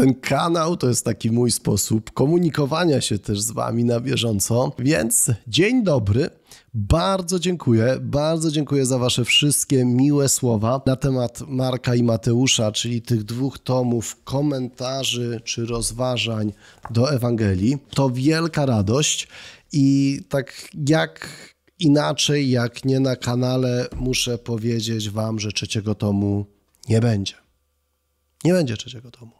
ten kanał to jest taki mój sposób komunikowania się też z Wami na bieżąco. Więc dzień dobry. Bardzo dziękuję, bardzo dziękuję za Wasze wszystkie miłe słowa na temat Marka i Mateusza, czyli tych dwóch tomów komentarzy czy rozważań do Ewangelii. To wielka radość i tak jak inaczej, jak nie na kanale, muszę powiedzieć Wam, że trzeciego tomu nie będzie. Nie będzie trzeciego tomu.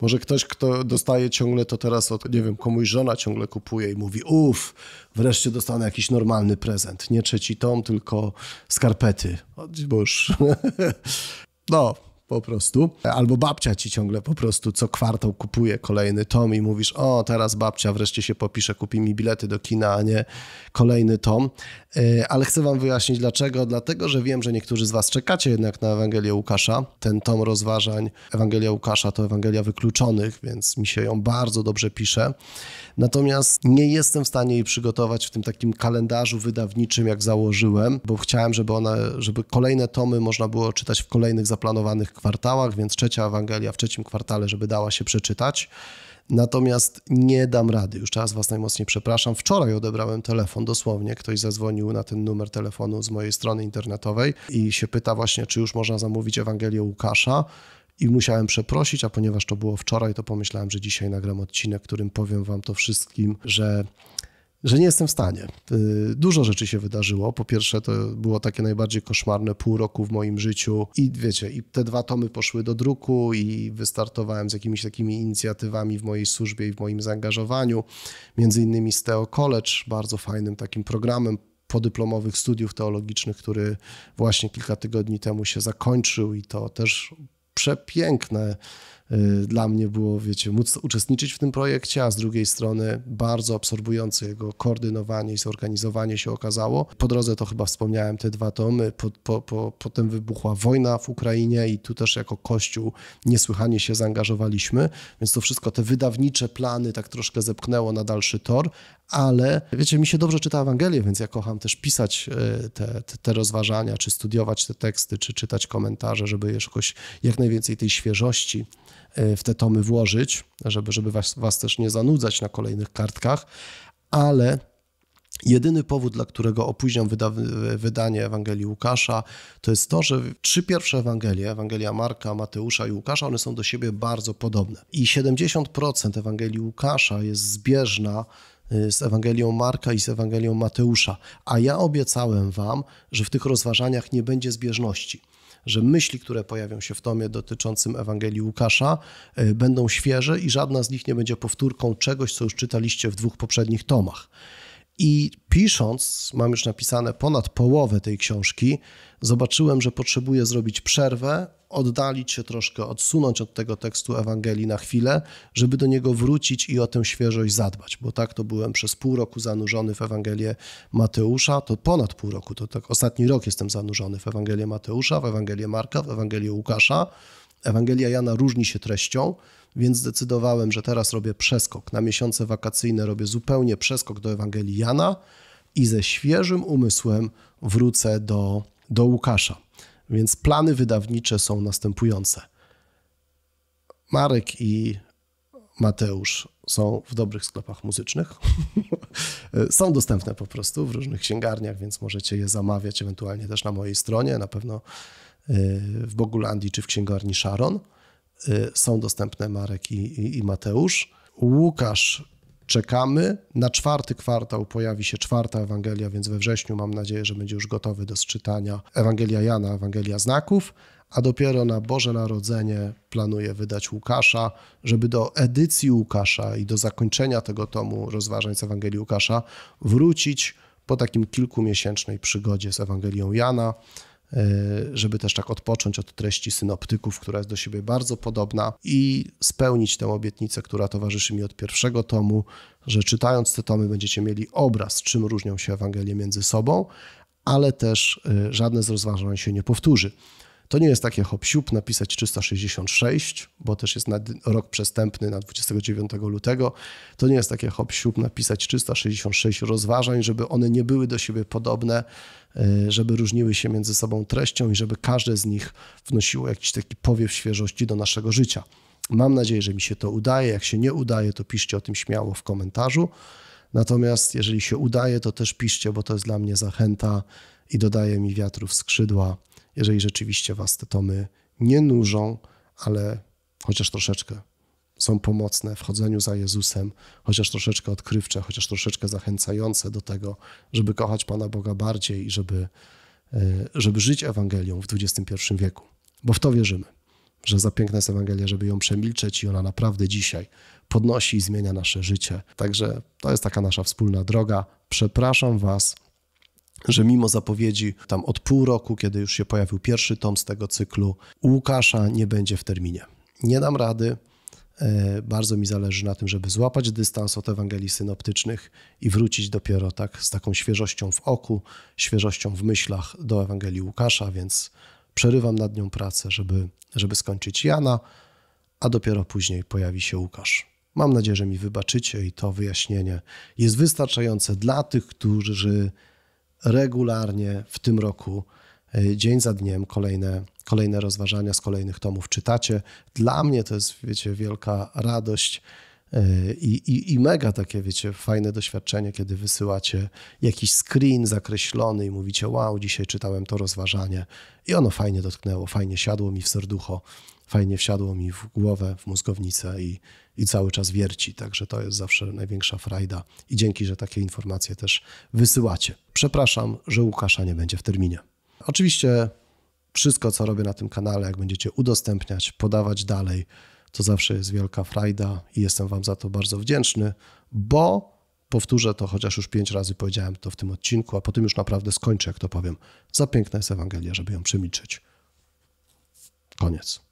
Może ktoś, kto dostaje ciągle to teraz od, nie wiem, komuś żona ciągle kupuje i mówi, uff, wreszcie dostanę jakiś normalny prezent. Nie trzeci tom, tylko skarpety. Bo już. No, po prostu. Albo babcia ci ciągle po prostu co kwartał kupuje kolejny tom i mówisz, o teraz babcia wreszcie się popisze, kupi mi bilety do kina, a nie kolejny tom. E, ale chcę wam wyjaśnić dlaczego. Dlatego, że wiem, że niektórzy z was czekacie jednak na Ewangelię Łukasza. Ten tom rozważań Ewangelia Łukasza to Ewangelia wykluczonych, więc mi się ją bardzo dobrze pisze. Natomiast nie jestem w stanie jej przygotować w tym takim kalendarzu wydawniczym, jak założyłem, bo chciałem, żeby, one, żeby kolejne tomy można było czytać w kolejnych zaplanowanych kwartałach, więc trzecia Ewangelia w trzecim kwartale, żeby dała się przeczytać. Natomiast nie dam rady, już teraz Was najmocniej przepraszam. Wczoraj odebrałem telefon dosłownie, ktoś zadzwonił na ten numer telefonu z mojej strony internetowej i się pyta właśnie, czy już można zamówić Ewangelię Łukasza. I musiałem przeprosić, a ponieważ to było wczoraj, to pomyślałem, że dzisiaj nagram odcinek, którym powiem Wam to wszystkim, że że nie jestem w stanie. Y, dużo rzeczy się wydarzyło. Po pierwsze, to było takie najbardziej koszmarne pół roku w moim życiu i wiecie, i te dwa tomy poszły do druku i wystartowałem z jakimiś takimi inicjatywami w mojej służbie i w moim zaangażowaniu, między innymi z Teo College, bardzo fajnym takim programem podyplomowych studiów teologicznych, który właśnie kilka tygodni temu się zakończył i to też przepiękne Y, dla mnie było, wiecie, móc uczestniczyć w tym projekcie, a z drugiej strony bardzo absorbujące jego koordynowanie i zorganizowanie się okazało. Po drodze to chyba wspomniałem te dwa tomy, po, po, po, potem wybuchła wojna w Ukrainie i tu też jako Kościół niesłychanie się zaangażowaliśmy, więc to wszystko, te wydawnicze plany tak troszkę zepchnęło na dalszy tor, ale wiecie, mi się dobrze czyta Ewangelię, więc ja kocham też pisać y, te, te, te rozważania, czy studiować te teksty, czy czytać komentarze, żeby jakoś jak najwięcej tej świeżości Y, w te tomy włożyć, żeby, żeby was, was też nie zanudzać na kolejnych kartkach, ale Jedyny powód, dla którego opóźniam wyda wydanie Ewangelii Łukasza, to jest to, że trzy pierwsze Ewangelie, Ewangelia Marka, Mateusza i Łukasza, one są do siebie bardzo podobne. I 70% Ewangelii Łukasza jest zbieżna y, z Ewangelią Marka i z Ewangelią Mateusza. A ja obiecałem Wam, że w tych rozważaniach nie będzie zbieżności że myśli, które pojawią się w tomie dotyczącym Ewangelii Łukasza, e, będą świeże i żadna z nich nie będzie powtórką czegoś, co już czytaliście w dwóch poprzednich tomach. I pisząc, mam już napisane ponad połowę tej książki, zobaczyłem, że potrzebuję zrobić przerwę, oddalić się troszkę, odsunąć od tego tekstu Ewangelii na chwilę, żeby do niego wrócić i o tę świeżość zadbać, bo tak to byłem przez pół roku zanurzony w Ewangelię Mateusza, to ponad pół roku, to tak ostatni rok jestem zanurzony w Ewangelię Mateusza, w Ewangelię Marka, w Ewangelię Łukasza. Ewangelia Jana różni się treścią, więc zdecydowałem, że teraz robię przeskok. Na miesiące wakacyjne robię zupełnie przeskok do Ewangelii Jana i ze świeżym umysłem wrócę do, do Łukasza. Więc plany wydawnicze są następujące. Marek i Mateusz są w dobrych sklepach muzycznych. są dostępne po prostu w różnych księgarniach, więc możecie je zamawiać ewentualnie też na mojej stronie, na pewno y, w Bogulandii czy w księgarni Sharon. Y, są dostępne Marek i, i Mateusz. Łukasz czekamy. Na czwarty kwartał pojawi się czwarta Ewangelia, więc we wrześniu mam nadzieję, że będzie już gotowy do sczytania Ewangelia Jana, Ewangelia Znaków, a dopiero na Boże Narodzenie planuję wydać Łukasza, żeby do edycji Łukasza i do zakończenia tego tomu rozważań z Ewangelii Łukasza wrócić po takim kilkumiesięcznej przygodzie z Ewangelią Jana. E, żeby też tak odpocząć od treści synoptyków, która jest do siebie bardzo podobna i spełnić tę obietnicę, która towarzyszy mi od pierwszego tomu, że czytając te tomy będziecie mieli obraz, czym różnią się Ewangelie między sobą, ale też e, żadne z rozważań się nie powtórzy. To nie jest takie hop siup napisać 366, bo też jest rok przestępny na 29 lutego. To nie jest takie hop siup napisać 366 rozważań, żeby one nie były do siebie podobne, e, żeby różniły się między sobą treścią i żeby każde z nich wnosiło jakiś taki powiew świeżości do naszego życia. Mam nadzieję, że mi się to udaje. Jak się nie udaje, to piszcie o tym śmiało w komentarzu. Natomiast jeżeli się udaje, to też piszcie, bo to jest dla mnie zachęta i dodaje mi wiatru w skrzydła jeżeli rzeczywiście Was te tomy nie nużą, ale chociaż troszeczkę są pomocne w chodzeniu za Jezusem, chociaż troszeczkę odkrywcze, chociaż troszeczkę zachęcające do tego, żeby kochać Pana Boga bardziej i żeby, e, żeby żyć Ewangelią w XXI wieku. Bo w to wierzymy, że za piękna jest Ewangelia, żeby ją przemilczeć i ona naprawdę dzisiaj podnosi i zmienia nasze życie. Także to jest taka nasza wspólna droga. Przepraszam Was że mimo zapowiedzi tam od pół roku, kiedy już się pojawił pierwszy tom z tego cyklu, Łukasza nie będzie w terminie. Nie dam rady. E, bardzo mi zależy na tym, żeby złapać dystans od Ewangelii synoptycznych i wrócić dopiero tak z taką świeżością w oku, świeżością w myślach do Ewangelii Łukasza, więc przerywam nad nią pracę, żeby, żeby skończyć Jana, a dopiero później pojawi się Łukasz. Mam nadzieję, że mi wybaczycie i to wyjaśnienie jest wystarczające dla tych, którzy regularnie w tym roku, e, dzień za dniem, kolejne, kolejne rozważania z kolejnych tomów czytacie. Dla mnie to jest, wiecie, wielka radość. E, I, i, I mega takie, wiecie, fajne doświadczenie, kiedy wysyłacie jakiś screen zakreślony i mówicie: Wow, dzisiaj czytałem to rozważanie i ono fajnie dotknęło, fajnie siadło mi w serducho fajnie wsiadło mi w głowę, w mózgownicę i, i cały czas wierci. Także to jest zawsze największa frajda. I dzięki, że takie informacje też wysyłacie. Przepraszam, że Łukasza nie będzie w terminie. Oczywiście wszystko, co robię na tym kanale, jak będziecie udostępniać, podawać dalej, to zawsze jest wielka frajda i jestem Wam za to bardzo wdzięczny, bo powtórzę to, chociaż już pięć razy powiedziałem to w tym odcinku, a potem już naprawdę skończę, jak to powiem. Za piękna jest Ewangelia, żeby ją przemilczeć. Koniec.